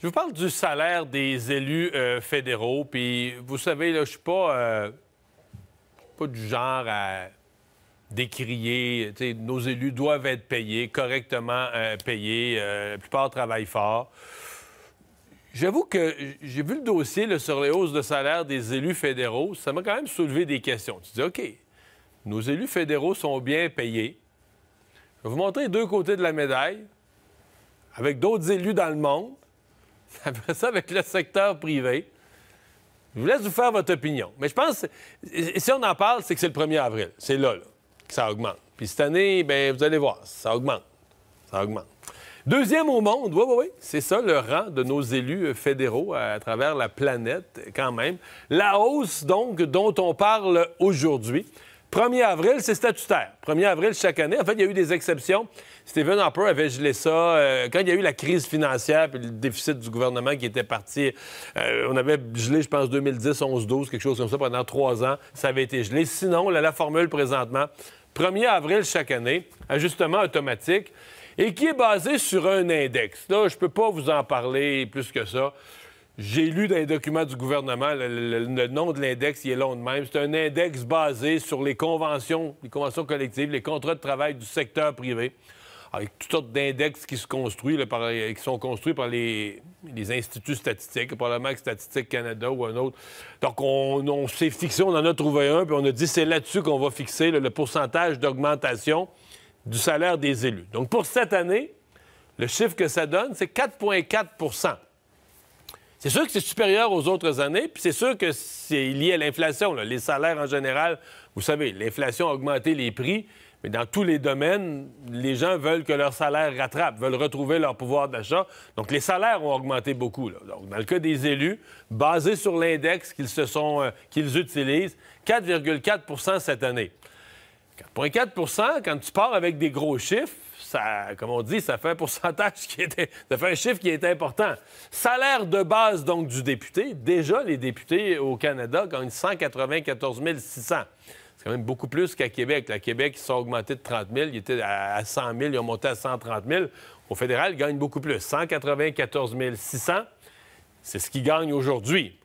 Je vous parle du salaire des élus euh, fédéraux, puis vous savez, là, je suis pas, euh, pas du genre à décrier. nos élus doivent être payés, correctement euh, payés. la plupart travaillent fort. J'avoue que j'ai vu le dossier sur les hausses de salaire des élus fédéraux. Ça m'a quand même soulevé des questions. Tu dis, OK, nos élus fédéraux sont bien payés. Je vais vous montrer deux côtés de la médaille avec d'autres élus dans le monde après ça avec le secteur privé. Je vous laisse vous faire votre opinion. Mais je pense, si on en parle, c'est que c'est le 1er avril. C'est là, que ça augmente. Puis cette année, bien, vous allez voir, ça augmente. Ça augmente. Deuxième au monde, oui, oui, oui, c'est ça le rang de nos élus euh, fédéraux à travers la planète quand même. La hausse, donc, dont on parle aujourd'hui, 1er avril, c'est statutaire. 1er avril chaque année. En fait, il y a eu des exceptions. Stephen Harper avait gelé ça euh, quand il y a eu la crise financière et le déficit du gouvernement qui était parti. Euh, on avait gelé, je pense, 2010, 11, 12, quelque chose comme ça pendant trois ans. Ça avait été gelé. Sinon, la formule présentement, 1er avril chaque année, ajustement automatique et qui est basé sur un index. Là, je ne peux pas vous en parler plus que ça. J'ai lu dans les documents du gouvernement le, nom de l'index, il est long de même. C'est un index basé sur les conventions, les conventions collectives, les contrats de travail du secteur privé, avec toutes sortes d'index qui se construisent, qui sont construits par les, instituts statistiques, par le mac Statistique Canada ou un autre. Donc, on, s'est fixé, on en a trouvé un, puis on a dit c'est là-dessus qu'on va fixer le pourcentage d'augmentation du salaire des élus. Donc, pour cette année, le chiffre que ça donne, c'est 4,4 c'est sûr que c'est supérieur aux autres années, puis c'est sûr que c'est lié à l'inflation. Les salaires en général, vous savez, l'inflation a augmenté les prix, mais dans tous les domaines, les gens veulent que leur salaire rattrape, veulent retrouver leur pouvoir d'achat. Donc, les salaires ont augmenté beaucoup. Donc, dans le cas des élus, basé sur l'index qu'ils euh, qu'ils utilisent, 4,4 cette année. 4,4 quand tu pars avec des gros chiffres, ça, comme on dit, ça fait un pourcentage qui était, ça fait un chiffre qui est important. Salaire de base, donc, du député. Déjà, les députés au Canada gagnent 194 600. C'est quand même beaucoup plus qu'à Québec. À Québec, ils sont augmentés de 30 000. Ils étaient à 100 000, ils ont monté à 130 000. Au fédéral, ils gagnent beaucoup plus. 194 600, c'est ce qu'ils gagnent aujourd'hui.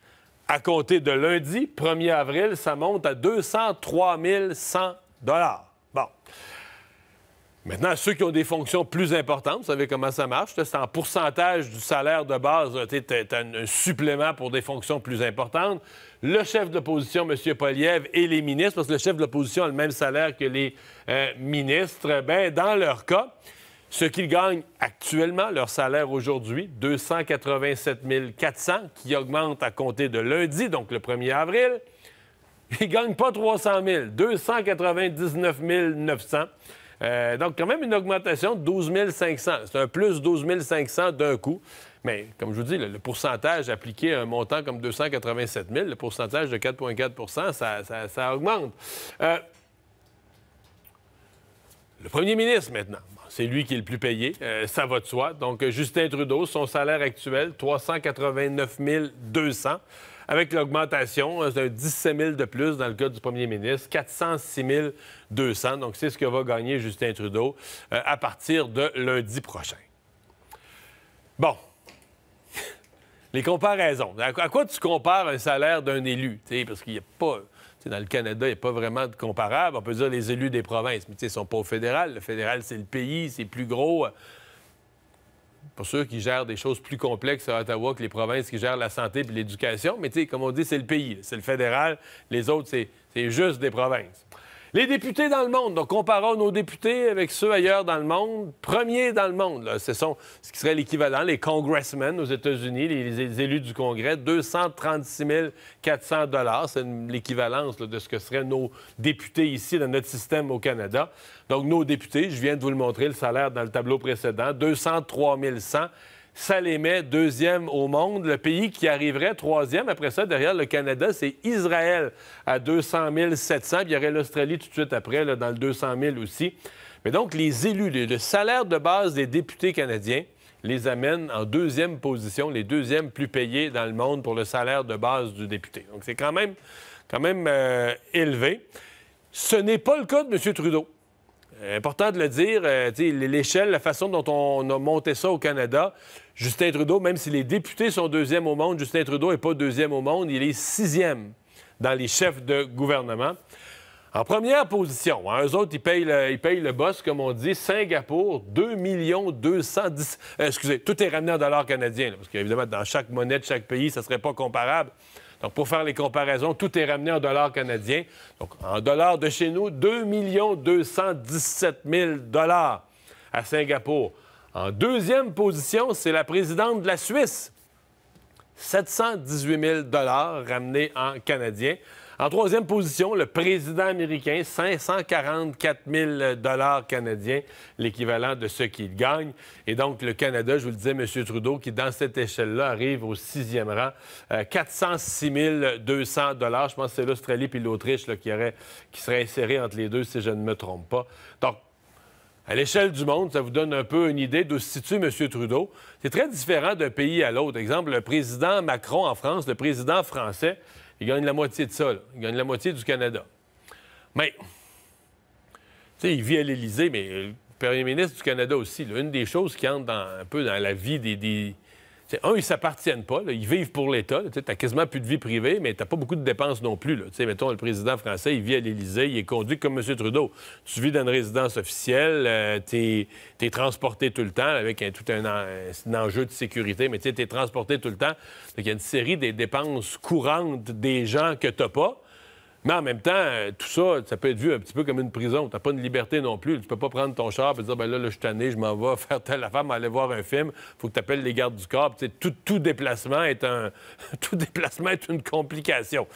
À compter de lundi, 1er avril, ça monte à 203 100 Bon. Maintenant, ceux qui ont des fonctions plus importantes, vous savez comment ça marche, c'est en pourcentage du salaire de base, tu un supplément pour des fonctions plus importantes. Le chef de l'opposition, M. Poliev, et les ministres, parce que le chef de l'opposition a le même salaire que les euh, ministres, bien, dans leur cas, ce qu'ils gagnent actuellement, leur salaire aujourd'hui, 287 400, qui augmente à compter de lundi, donc le 1er avril, ils ne gagnent pas 300 000, 299 900. Euh, donc, quand même une augmentation de 12 500. C'est un plus 12 500 d'un coup. Mais comme je vous dis, le pourcentage appliqué à un montant comme 287 000, le pourcentage de 4,4 ça, augmente. Euh, le premier ministre maintenant c'est lui qui est le plus payé, euh, ça va de soi. Donc, euh, Justin Trudeau, son salaire actuel, 389 200. Avec l'augmentation, euh, c'est 17 000 de plus dans le cas du premier ministre, 406 200. Donc, c'est ce que va gagner Justin Trudeau à partir de lundi prochain. Bon. Les comparaisons. À quoi tu compares un salaire d'un élu? parce qu'il n'y a pas dans le Canada, il n'y a pas vraiment de comparable. On peut dire les élus des provinces, mais ils ne sont pas au fédéral. Le fédéral, c'est le pays, c'est plus gros. Pour ceux qui gèrent des choses plus complexes à Ottawa que les provinces qui gèrent la santé et l'éducation, mais comme on dit, c'est le pays. C'est le fédéral. Les autres, c'est juste des provinces. Les députés dans le monde, donc comparons nos députés avec ceux ailleurs dans le monde, premiers dans le monde, ce sont ce qui serait l'équivalent, les congressmen aux États-Unis, les, élus du Congrès, 236 400 dollars, c'est l'équivalence de ce que seraient nos députés ici dans notre système au Canada. Donc nos députés, je viens de vous le montrer, le salaire dans le tableau précédent, 203 100 ça les met deuxième au monde. Le pays qui arriverait troisième, après ça, derrière le Canada, c'est Israël à 200 700. il y aurait l'Australie tout de suite après, dans le 200 000 aussi. Mais donc, les élus, le salaire de base des députés canadiens les amène en deuxième position, les deuxièmes plus payés dans le monde pour le salaire de base du député. Donc, c'est quand même, quand même euh, élevé. Ce n'est pas le cas de M. Trudeau. Important de le dire, euh, l'échelle, la façon dont on a monté ça au Canada, Justin Trudeau, même si les députés sont deuxièmes au monde, Justin Trudeau n'est pas deuxième au monde, il est sixième dans les chefs de gouvernement. En première position, un hein, eux autres, ils payent, le, boss, comme on dit, Singapour, 2 210... Euh, excusez, tout est ramené en dollars canadiens, parce qu'évidemment, dans chaque monnaie de chaque pays, ça ne serait pas comparable pour faire les comparaisons, tout est ramené en dollars canadiens. Donc, en dollars de chez nous, 2 217 000 dollars à Singapour. En deuxième position, c'est la présidente de la Suisse. 718 000 ramenés en canadiens. En troisième position, le président américain, 544 000 dollars canadiens, l'équivalent de ce qu'il gagne. Et donc, le Canada, je vous le disais, M. Trudeau, qui dans cette échelle-là arrive au sixième rang, 406 euh, 200 dollars. Je pense que c'est l'Australie puis l'Autriche qui, qui seraient insérés entre les deux, si je ne me trompe pas. Donc, à l'échelle du monde, ça vous donne un peu une idée d'où se situe M. Trudeau. C'est très différent d'un pays à l'autre. Exemple, le président Macron en France, le président français, il gagne la moitié de ça. Là. gagne la moitié du Canada. Mais, tu sais, il vit à l'Élysée, mais euh, le premier ministre du Canada aussi, là, une des choses qui entre un peu dans la vie des, un, ils s'appartiennent pas, ils vivent pour l'État. Tu n'as quasiment plus de vie privée, mais tu n'as pas beaucoup de dépenses non plus. Mettons, le président français, il vit à l'Élysée, il est conduit comme M. Trudeau. Tu vis dans une résidence officielle, euh, tu es, transporté tout le temps avec tout un, enjeu de sécurité, mais tu es transporté tout le temps. Il y a une série des dépenses courantes des gens que tu n'as pas. Mais en même temps, euh, tout ça, ça peut être vu un petit peu comme une prison. Tu T'as pas une liberté non plus. Tu ne peux pas prendre ton char et dire, ben là, là, je suis je m'en vais faire telle affaire, aller voir un film. Faut que tu appelles les gardes du corps. Tout, déplacement tout déplacement est une complication.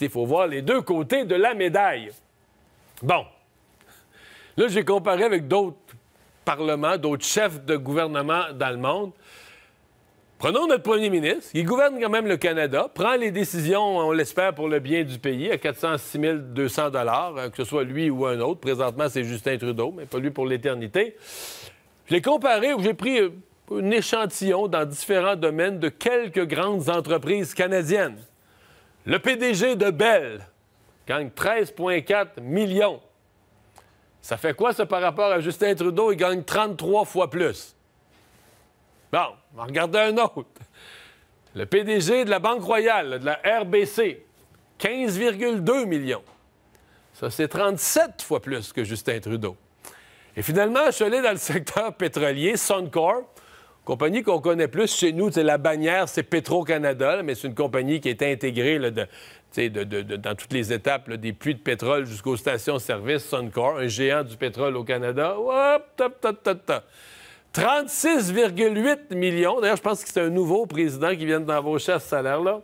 il faut voir les deux côtés de la médaille. Bon. Là, j'ai comparé avec d'autres parlements, d'autres chefs de gouvernement dans le monde. Prenons notre premier ministre. qui gouverne quand même le Canada, prend les décisions, on l'espère, pour le bien du pays à 406 200 euh, que ce soit lui ou un autre. Présentement, c'est Justin Trudeau, mais pas lui pour l'éternité. Je l'ai comparé ou j'ai pris euh, un échantillon dans différents domaines de quelques grandes entreprises canadiennes. Le PDG de Bell gagne 13,4 millions. Ça fait quoi, ça, par rapport à Justin Trudeau? Il gagne 33 fois plus. Bon, on va regarder un autre. Le PDG de la Banque Royale, de la RBC, 15,2 millions. Ça, c'est 37 fois plus que Justin Trudeau. Et finalement, je suis dans le secteur pétrolier, Suncor, compagnie qu'on connaît plus chez nous, c'est la bannière, c'est Petro-Canada, mais c'est une compagnie qui est intégrée dans toutes les étapes, des puits de pétrole jusqu'aux stations-service, Suncor, un géant du pétrole au Canada. 36,8 millions. D'ailleurs, je pense que c'est un nouveau président qui vient d'embaucher à ce salaire-là.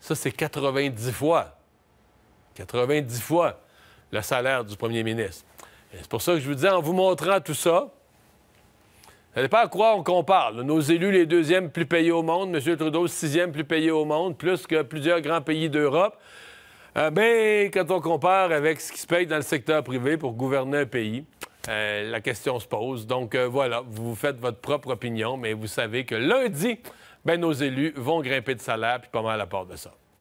Ça, c'est 90 fois. 90 fois le salaire du premier ministre. C'est pour ça que je vous disais, en vous montrant tout ça, n'allez pas à quoi on compare. Nos élus, les deuxièmes plus payés au monde, M. Trudeau, sixième plus payé au monde, plus que plusieurs grands pays d'Europe. Euh, ben, quand on compare avec ce qui se paye dans le secteur privé pour gouverner un pays, euh, la question se pose. Donc euh, voilà, vous faites votre propre opinion, mais vous savez que lundi, ben, nos élus vont grimper de salaire, puis pas mal à part de ça.